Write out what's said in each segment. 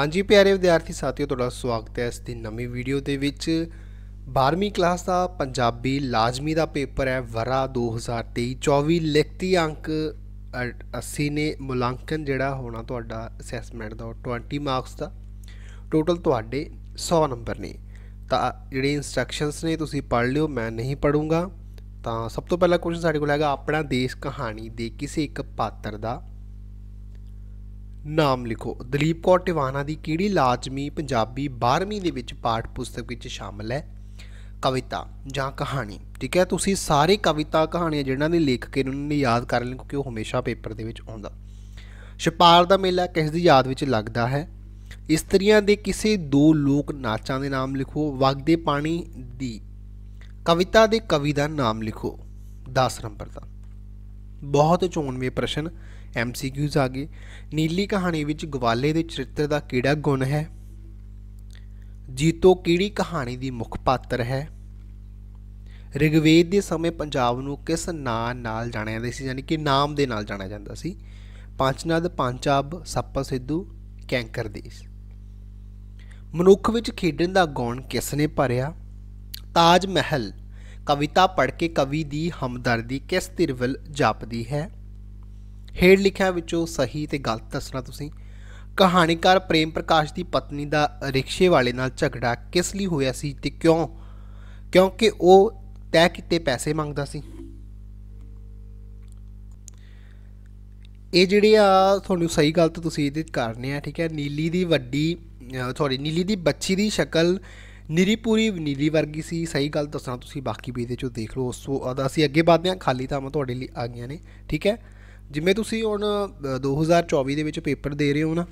ਹਾਂਜੀ ਪਿਆਰੇ ਵਿਦਿਆਰਥੀ ਸਾਥੀਓ ਤੁਹਾਡਾ ਸਵਾਗਤ ਹੈ ਇਸ ਦੀ ਨਵੀਂ ਵੀਡੀਓ ਦੇ ਵਿੱਚ 12ਵੀਂ ਕਲਾਸ ਦਾ ਪੰਜਾਬੀ ਲਾਜ਼ਮੀ ਦਾ ਪੇਪਰ ਹੈ ਵਰਾ 2023-24 ਲਿਖਤੀ ਅੰਕ 80 ਨੇ ਮੁਲਾਂਕਣ ਜਿਹੜਾ ਹੋਣਾ ਤੁਹਾਡਾ ਅਸੈਸਮੈਂਟ ਦਾ 20 ਮਾਰਕਸ ਦਾ ਟੋਟਲ ਤੁਹਾਡੇ 100 ਨੰਬਰ ਨੇ ਤਾਂ ਜਿਹੜੇ ਇਨਸਟਰਕਸ਼ਨਸ ਨੇ ਤੁਸੀਂ ਪੜ ਲਿਓ ਮੈਂ ਨਹੀਂ ਪੜੂੰਗਾ ਤਾਂ ਸਭ ਤੋਂ ਪਹਿਲਾ ਕੁਐਸਚਨ ਸਾਡੇ ਕੋਲ ਹੈਗਾ ਆਪਣਾ ਦੇਸ਼ ਕਹਾਣੀ ਦੇ ਕਿਸੇ ਇੱਕ ਪਾਤਰ ਦਾ ਨਾਮ ਲਿਖੋ ਦਲੀਪ ਕੌਰ ਟਿਵਾਣਾ ਦੀ ਕਿਹੜੀ ਲਾਜ਼ਮੀ ਪੰਜਾਬੀ 12ਵੀਂ ਦੇ ਵਿੱਚ ਪਾਠ ਪੁਸਤਕ ਵਿੱਚ ਸ਼ਾਮਲ ਹੈ ਕਵਿਤਾ ਜਾਂ ਕਹਾਣੀ ਠੀਕ ਹੈ ਤੁਸੀਂ ਸਾਰੇ ਕਵਿਤਾ ਕਹਾਣੀਆਂ ਜਿਹੜਾਂ ਦੇ ਲੇਖਕ ਇਹਨਾਂ ਨੂੰ ਯਾਦ ਕਰ ਲੈਣ ਕਿਉਂਕਿ ਉਹ ਹਮੇਸ਼ਾ ਪੇਪਰ ਦੇ ਵਿੱਚ ਆਉਂਦਾ ਛਪਾਰ ਦਾ ਮੇਲਾ ਕਿਸ ਦੀ ਯਾਦ ਵਿੱਚ ਲੱਗਦਾ ਹੈ ਇਸਤਰੀਆਂ ਦੇ ਕਿਸੇ ਦੋ ਲੋਕ ਨਾਚਾਂ ਦੇ ਨਾਮ ਲਿਖੋ ਵਗਦੇ ਪਾਣੀ ਦੀ ਕਵਿਤਾ ਦੇ ਕਵੀ ਦਾ ਨਾਮ ਲਿਖੋ 10 ਨੰਬਰ ਦਾ ਬਹੁਤ ਚੋਣਵੇਂ ਪ੍ਰਸ਼ਨ ਐਮਸੀਕਿਊਜ਼ ਆ ਗਏ ਨੀਲੀ ਕਹਾਣੀ ਵਿੱਚ ਗਵਾਲੇ ਦੇ ਚਰਿੱਤਰ ਦਾ ਕਿਹੜਾ ਗੁਣ ਹੈ ਜੀਤੋ ਕਿਹੜੀ ਕਹਾਣੀ ਦੀ ਮੁੱਖ ਪਾਤਰ ਹੈ ਰਿਗਵੇਦ ਦੇ ਸਮੇਂ ਪੰਜਾਬ ਨੂੰ ਕਿਸ ਨਾਂ ਨਾਲ ਜਾਣਿਆ ਜਾਂਦਾ ਸੀ ਯਾਨੀ ਕਿ ਨਾਮ ਦੇ ਨਾਲ ਜਾਣਿਆ ਜਾਂਦਾ ਸੀ ਪੰਚਨਦ ਪੰਚਾਬ ਸੱਪ ਸਿੱਧੂ ਕੈਂਕਰ ਦੇਸ਼ ਮਨੁੱਖ ਵਿੱਚ ਖੇਡਣ ਦਾ ਗੁਣ ਕਿਸ ਨੇ ਭਰਿਆ ਤਾਜ ਮਹਿਲ ਕਵਿਤਾ ਪੜ੍ਹ ਕੇ ਕਵੀ ਦੀ ਹਮਦਰਦੀ ਕਿਸ ਧਿਰ ਜਾਪਦੀ ਹੈ ਹੇਡ ਲਿਖਿਆ ਵਿੱਚੋਂ ਸਹੀ ਤੇ ਗਲਤ ਦੱਸਣਾ ਤੁਸੀਂ ਕਹਾਣੀਕਾਰ ਪ੍ਰੇਮ ਪ੍ਰਕਾਸ਼ ਦੀ ਪਤਨੀ ਦਾ ਰਿਕਸ਼ੇ ਵਾਲੇ ਨਾਲ ਝਗੜਾ ਕਿਸ ਲਈ ਹੋਇਆ ਸੀ ਤੇ ਕਿਉਂ ਕਿਉਂਕਿ ਉਹ ਤੈ ਕਿਤੇ ਪੈਸੇ ਮੰਗਦਾ ਸੀ ਇਹ ਜਿਹੜੇ ਆ ਤੁਹਾਨੂੰ ਸਹੀ ਗਲਤ ਤੁਸੀਂ ਇਹਦੇ ਕਰਨੇ ਆ ਠੀਕ ਹੈ ਨੀਲੀ ਦੀ ਵੱਡੀ ਸੌਰੀ ਨੀਲੀ ਦੀ ਬੱਚੀ ਦੀ ਸ਼ਕਲ ਨਿਰੀਪੂਰੀ ਨੀਲੀ ਵਰਗੀ ਸੀ ਸਹੀ ਗਲਤ ਦੱਸਣਾ ਤੁਸੀਂ ਬਾਕੀ ਵੀ ਇਹਦੇ ਚੋਂ ਦੇਖ ਲਓ ਉਸ ਤੋਂ ਅਸੀਂ ਅੱਗੇ ਵਧਦੇ ਹਾਂ ਖਾਲੀ ਤਾਂ ਮੈਂ ਤੁਹਾਡੇ ਲਈ ਆ ਗਈਆਂ ਨੇ ਠੀਕ ਹੈ ਜਿਵੇਂ ਤੁਸੀਂ ਹੁਣ 2024 ਦੇ ਵਿੱਚ ਪੇਪਰ ਦੇ ਰਹੇ ਹੋ ਨਾ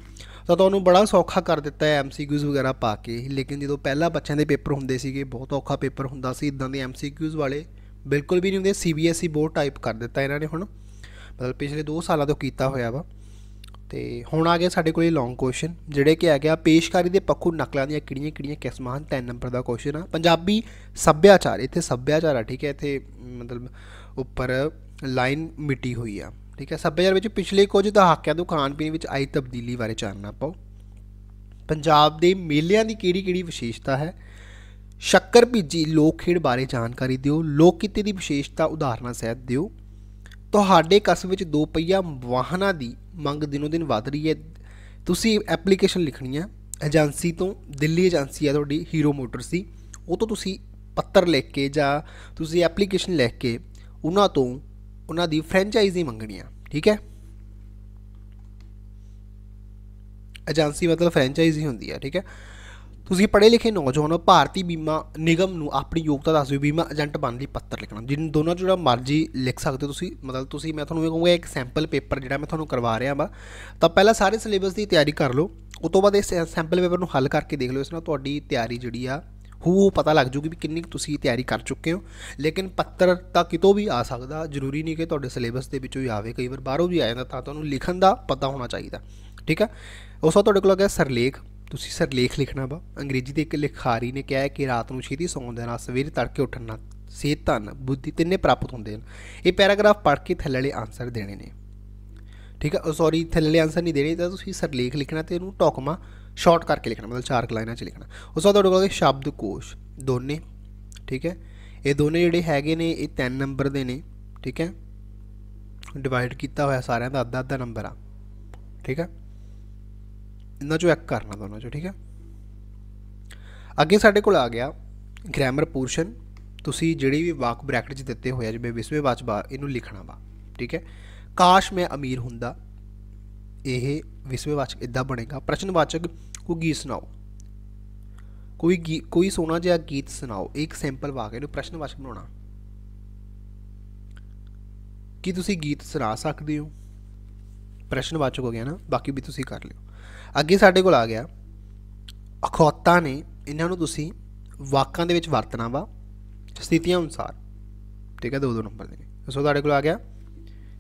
ਤਾਂ ਤੁਹਾਨੂੰ ਬੜਾ ਸੌਖਾ ਕਰ ਦਿੱਤਾ ਹੈ ਐਮਸੀਕਿਊਜ਼ ਵਗੈਰਾ ਪਾ ਕੇ ਲੇਕਿਨ ਜਦੋਂ ਪਹਿਲਾਂ ਬੱਚਿਆਂ ਦੇ ਪੇਪਰ ਹੁੰਦੇ ਸੀਗੇ ਬਹੁਤ ਔਖਾ ਪੇਪਰ ਹੁੰਦਾ ਸੀ ਇਦਾਂ ਦੇ ਐਮਸੀਕਿਊਜ਼ ਵਾਲੇ ਬਿਲਕੁਲ ਵੀ ਨਹੀਂ ਹੁੰਦੇ ਸੀਬੀਐਸਈ ਬੋਰਡ ਟਾਈਪ ਕਰ ਦਿੱਤਾ ਇਹਨਾਂ ਨੇ ਹੁਣ ਮਤਲਬ ਪਿਛਲੇ 2 ਸਾਲਾਂ ਤੋਂ ਕੀਤਾ ਹੋਇਆ ਵਾ ਤੇ ਹੁਣ ਆ ਗਿਆ ਸਾਡੇ ਕੋਲੇ ਲੌਂਗ ਕੁਐਸਚਨ ਜਿਹੜੇ ਕਿ ਆ ਗਿਆ ਪੇਸ਼ਕਾਰੀ ਦੇ ਪੱਖੋਂ ਨਕਲਾਂ ਦੀਆਂ ਕਿਹੜੀਆਂ-ਕਿਹੜੀਆਂ ਕਿਸਮਾਂ ਹਨ 3 ਨੰਬਰ ਦਾ ਕੁਐਸਚਨ ਆ ਪੰਜਾਬੀ ਸੱਭਿਆਚਾਰ ਇੱਥੇ ਸੱਭਿਆਚਾਰ ਆ ਠੀਕ ਹੈ ਇੱਥੇ ਮਤਲਬ ਉੱਪਰ ਲਾਈਨ ਮਿੱਟੀ ਹੋਈ ਆ ਠੀਕ ਹੈ ਸੱਭਿਆਚਾਰ ਵਿੱਚ ਪਿਛਲੇ ਕੁਝ ਦਹਾਕਿਆਂ ਤੋਂ ਖਾਣ ਪੀਣ ਵਿੱਚ ਆਈ ਤਬਦੀਲੀ ਬਾਰੇ ਜਾਣਨਾ ਪਾਓ ਪੰਜਾਬ ਦੇ ਮੇਲਿਆਂ ਦੀ ਕਿਹੜੀ-ਕਿਹੜੀ ਵਿਸ਼ੇਸ਼ਤਾ ਹੈ ਸ਼ੱਕਰ ਭੀਜੀ ਲੋਕ ਖੇਡ ਬਾਰੇ ਜਾਣਕਾਰੀ ਦਿਓ ਲੋਕ ਕਿਤੇ ਦੀ ਵਿਸ਼ੇਸ਼ਤਾ ਉਦਾਹਰਨਾਂ ਸਹਿਤ ਦਿਓ ਤੁਹਾਡੇ ਕਸਬੇ ਵਿੱਚ ਦੋ ਪਹੀਆ ਵਾਹਨਾਂ ਦੀ ਮੰਗ ਦਿਨੋ ਦਿਨ ਵਧ ਰਹੀ ਹੈ ਤੁਸੀਂ ਐਪਲੀਕੇਸ਼ਨ ਲਿਖਣੀ ਹੈ ਏਜੰਸੀ ਤੋਂ ਦਿੱਲੀ ਏਜੰਸੀ ਹੈ ਤੁਹਾਡੀ ਹੀਰੋ ਮੋਟਰਸ ਦੀ ਉਹ ਤੋਂ ਤੁਸੀਂ ਪੱਤਰ ਲਿਖ ਕੇ ਜਾਂ ਤੁਸੀਂ ਐਪਲੀਕੇਸ਼ਨ ਲਿਖ ਕੇ ਉਹਨਾਂ ਤੋਂ ਉਹਨਾਂ ਦੀ ਫਰੈਂਚਾਈਜ਼ੀ ਮੰਗਣੀ ਆ ਠੀਕ ਹੈ ਏਜੰਸੀ ਮਤਲਬ ਫਰੈਂਚਾਈਜ਼ੀ ਹੁੰਦੀ ਆ ਠੀਕ ਹੈ ਤੁਸੀਂ ਪੜ੍ਹੇ ਲਿਖੇ ਨੌਜਵਾਨ ਹੋ ਭਾਰਤੀ ਬੀਮਾ ਨਿਗਮ ਨੂੰ ਆਪਣੀ ਯੋਗਤਾ ਦੱਸ ਦਿਓ ਬੀਮਾ ਏਜੰਟ ਬਣਨ ਲਈ ਪੱਤਰ ਲਿਖਣਾ ਜਿਨ ਦੋਨਾਂ ਜਿਹੜਾ ਮਰਜ਼ੀ ਲਿਖ ਸਕਦੇ ਹੋ ਤੁਸੀਂ ਮਤਲਬ ਤੁਸੀਂ ਮੈਂ ਤੁਹਾਨੂੰ ਇਹ ਕਹੂੰਗਾ ਇੱਕ ਸੈਂਪਲ ਪੇਪਰ ਜਿਹੜਾ ਮੈਂ ਤੁਹਾਨੂੰ ਕਰਵਾ ਰਿਹਾ ਵਾ ਤਾਂ ਪਹਿਲਾਂ ਸਾਰੇ ਸਿਲੇਬਸ ਦੀ ਤਿਆਰੀ ਕਰ ਲਓ ਉਸ ਤੋਂ ਬਾਅਦ ਇਸ ਸੈਂਪਲ ਪੇਪਰ ਨੂੰ ਹੱਲ ਕਰਕੇ ਦੇਖ ਲਓ ਇਸ ਨਾਲ ਤੁਹਾਡੀ ਤਿਆਰੀ ਜਿਹੜੀ ਆ ਹੂ ਪਤਾ ਲੱਗ ਜੂਗੀ ਵੀ ਕਿੰਨੀ ਤੁਸੀਂ ਤਿਆਰੀ ਕਰ ਚੁੱਕੇ ਹੋ ਲੇਕਿਨ ਪੱਤਰ ਤਾਂ ਕਿਤੋਂ ਵੀ ਆ ਸਕਦਾ ਜ਼ਰੂਰੀ ਨਹੀਂ ਕਿ ਤੁਹਾਡੇ ਸਿਲੇਬਸ ਦੇ ਵਿੱਚੋਂ ਹੀ ਆਵੇ ਕਈ ਵਾਰ ਬਾਹਰੋਂ ਵੀ ਆ ਜਾਂਦਾ ਤਾਂ ਤੁਹਾਨੂੰ ਲਿਖਣ ਦਾ ਪਤਾ ਹੋਣਾ ਚਾਹੀਦਾ ਠੀਕ ਹੈ ਉਸ ਤੋਂ ਤੁਹਾਡੇ ਕੋਲ ਗਿਆ ਸਰਲੇਖ ਤੁਸੀਂ ਸਰਲੇਖ ਲਿਖਣਾ ਵਾ ਅੰਗਰੇਜ਼ੀ ਦੇ ਇੱਕ ਲਿਖਾਰੀ ਨੇ ਕਿਹਾ ਹੈ ਕਿ ਰਾਤ ਨੂੰ ਛੇਤੀ ਸੌਣ ਦੇ ਨਾਲ ਸਵੇਰੇ ਤੜਕੇ ਉੱਠਣ ਨਾਲ ਬੁੱਧੀ ਤਿੰਨੇ ਪ੍ਰਾਪਤ ਹੁੰਦੇ ਹਨ ਇਹ ਪੈਰਾਗ੍ਰਾਫ ਪੜ੍ਹ ਕੇ ਥੱਲੇ ਵਾਲੇ ਆਨਸਰ ਦੇਣੇ ਨੇ ਠੀਕ ਹੈ ਸੌਰੀ ਥੱਲੇ ਆਨਸਰ ਨਹੀਂ ਦੇ ਤਾਂ ਤੁਸੀਂ ਸਰਲੇਖ ਲਿਖਣਾ ਤੇ ਉਹਨੂੰ ਟੋਕਮਾ ਸ਼ਾਰਟ ਕਰਕੇ ਲਿਖਣਾ ਮਤਲਬ ਚਾਰ ਲਾਈਨਾਂ 'ਚ ਲਿਖਣਾ ਉਸ ਤੋਂ ਬਾਅਦ ਤੁਹਾਡੇ ਕੋਲ ਸ਼ਬਦ ਕੋਸ਼ ਦੋਨੇ ਠੀਕ ਹੈ ਇਹ ਦੋਨੇ ਜਿਹੜੇ ਹੈਗੇ ਨੇ ਇਹ 3 ਨੰਬਰ ਦੇ ਨੇ ਠੀਕ ਹੈ ਡਿਵਾਈਡ ਕੀਤਾ ਹੋਇਆ ਸਾਰਿਆਂ ਦਾ ਅੱਧਾ ਅੱਧਾ ਨੰਬਰ ਆ ਠੀਕ ਹੈ ਇਹਨਾਂ ਚੋਂ ਇੱਕ ਕਰਨਾ ਦੋਨਾਂ ਚੋਂ ਠੀਕ ਹੈ ਅੱਗੇ ਸਾਡੇ ਕੋਲ ਆ ਗਿਆ ਗ੍ਰਾਮਰ ਪੋਰਸ਼ਨ ਤੁਸੀਂ ਜਿਹੜੀ ਵੀ ਵਾਕ ਬ੍ਰੈਕਟ 'ਚ ਦਿੱਤੇ ਹੋਇਆ ਜਿਵੇਂ ਵਿਸਵੇ ਵਾਚ ਬਾ ਇਹਨੂੰ ਲਿਖਣਾ ਵਾ ਠੀਕ ਹੈ ਕਾਸ਼ ਮੈਂ ਅਮੀਰ ਹੁੰਦਾ ਇਹ ਵਿਸਵੇਵਾਚਕ ਇਦਾਂ ਬਣੇਗਾ ਪ੍ਰਸ਼ਨਵਾਚਕ ਕੋਈ ਗੀਤ ਸੁਣਾਓ ਕੋਈ ਕੋਈ ਸੋਨਾ ਜਿਹਾ ਗੀਤ ਸੁਣਾਓ ਇੱਕ ਸੈਂਪਲ ਵਾਕ ਇਹਨੂੰ ਪ੍ਰਸ਼ਨਵਾਚਕ ਬਣਾਉਣਾ ਕੀ ਤੁਸੀਂ ਗੀਤ ਸੁਣਾ ਸਕਦੇ ਹੋ ਪ੍ਰਸ਼ਨਵਾਚਕ ਹੋ ਗਿਆ ਨਾ ਬਾਕੀ ਵੀ ਤੁਸੀਂ ਕਰ ਲਿਓ ਅੱਗੇ ਸਾਡੇ ਕੋਲ ਆ ਗਿਆ ਅਖੌਤਾ ਨੇ ਇਹਨਾਂ ਨੂੰ ਤੁਸੀਂ ਵਾਕਾਂ ਦੇ ਵਿੱਚ ਵਰਤਣਾ ਵਾ ਸਥਿਤੀਆਂ ਅਨੁਸਾਰ ਠੀਕ ਹੈ ਦੋ ਦੋ ਨੰਬਰ ਦੇ ਸੋ ਤੁਹਾਡੇ ਕੋਲ ਆ ਗਿਆ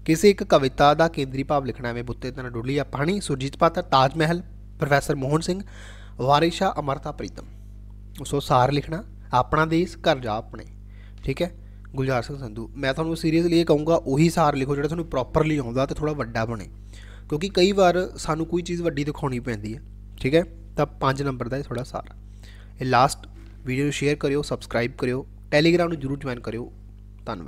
ਕਿਸੇ ਇੱਕ ਕਵਿਤਾ ਦਾ ਕੇਂਦਰੀ ਭਾਵ ਲਿਖਣਾ ਹੈ ਬੁੱਤੇ ਤਨ ਡੁੱਲੀ ਆ ਪਾਣੀ ਸੁਰਜੀਤ ਪਾਤਰ ਤਾਜ ਮਹਿਲ ਪ੍ਰੋਫੈਸਰ ਮੋਹਨ ਸਿੰਘ ਵਾਰਿਸ਼ਾ ਅਮਰਤਾ ਪ੍ਰੀਤਮ ਉਸੋ ਸਾਰ ਲਿਖਣਾ ਆਪਣਾ ਦੇਸ਼ ਘਰ ਜਾ ਆਪਣੇ ਠੀਕ ਹੈ ਗੁਲਜ਼ਾਰ ਸਿੰਘ ਸੰਧੂ ਮੈਂ ਤੁਹਾਨੂੰ ਸੀਰੀਅਸਲੀ ਇਹ ਕਹੂੰਗਾ ਉਹੀ ਸਾਰ ਲਿਖੋ ਜਿਹੜਾ ਤੁਹਾਨੂੰ ਪ੍ਰੋਪਰਲੀ ਆਉਂਦਾ ਤੇ ਥੋੜਾ ਵੱਡਾ ਬਣੇ ਕਿਉਂਕਿ ਕਈ ਵਾਰ ਸਾਨੂੰ ਕੋਈ ਚੀਜ਼ ਵੱਡੀ ਦਿਖਾਉਣੀ ਪੈਂਦੀ ਹੈ ਠੀਕ ਹੈ ਤਾਂ 5 ਨੰਬਰ ਦਾ ਇਹ ਥੋੜਾ ਸਾਰ ਇਹ ਲਾਸਟ ਵੀਡੀਓ ਨੂੰ ਸ਼ੇਅਰ ਕਰਿਓ ਸਬਸਕ੍ਰਾਈਬ ਕਰਿਓ ਟੈਲੀਗ੍ਰਾਮ ਨੂੰ ਜਰੂਰ ਜੁਆਇਨ ਕਰਿਓ ਧੰਨਵਾਦ